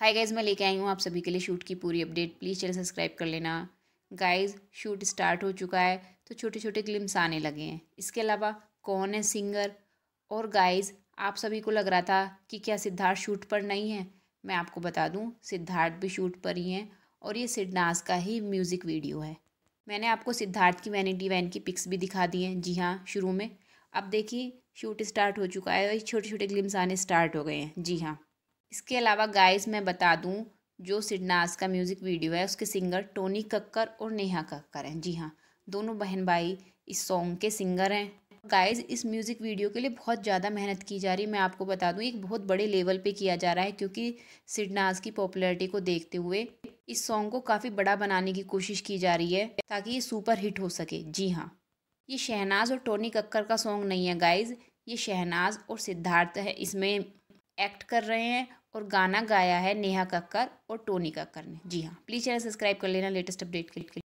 हाय guys मैं लेके आई हूँ आप सभी के लिए शूट की पूरी अपडेट प्लीज़ चैनल सब्सक्राइब कर लेना गाइज़ शूट स्टार्ट हो चुका है तो छोटे छोटे क्लिम्स आने लगे हैं इसके अलावा कौन है सिंगर और गाइज़ आप सभी को लग रहा था कि क्या सिद्धार्थ शूट पर नहीं है मैं आपको बता दूँ सिद्धार्थ भी शूट पर ही हैं और ये सिडनास का ही म्यूज़िक वीडियो है मैंने आपको सिद्धार्थ की वैनिटी वैन की पिक्स भी दिखा दी हैं जी हाँ शुरू में अब देखिए शूट स्टार्ट हो चुका है और छोटे छोटे ग्लिम्स आने स्टार्ट हो गए हैं जी हाँ इसके अलावा गाइस मैं बता दूं जो सिडनास का म्यूज़िक वीडियो है उसके सिंगर टोनी कक्कर और नेहा कक्कर हैं जी हाँ दोनों बहन भाई इस सॉन्ग के सिंगर हैं गाइस इस म्यूज़िक वीडियो के लिए बहुत ज़्यादा मेहनत की जा रही है मैं आपको बता दूं एक बहुत बड़े लेवल पे किया जा रहा है क्योंकि सिडनाज की पॉपुलरिटी को देखते हुए इस सॉन्ग को काफ़ी बड़ा बनाने की कोशिश की जा रही है ताकि ये सुपर हिट हो सके जी हाँ ये शहनाज और टोनी कक्कर का सॉन्ग नहीं है गाइज ये शहनाज और सिद्धार्थ है इसमें एक्ट कर रहे हैं और गाना गाया है नेहा कक्कर और टोनी कक्कर ने जी हाँ प्लीज़ चैनल सब्सक्राइब कर लेना लेटेस्ट अपडेट के लिए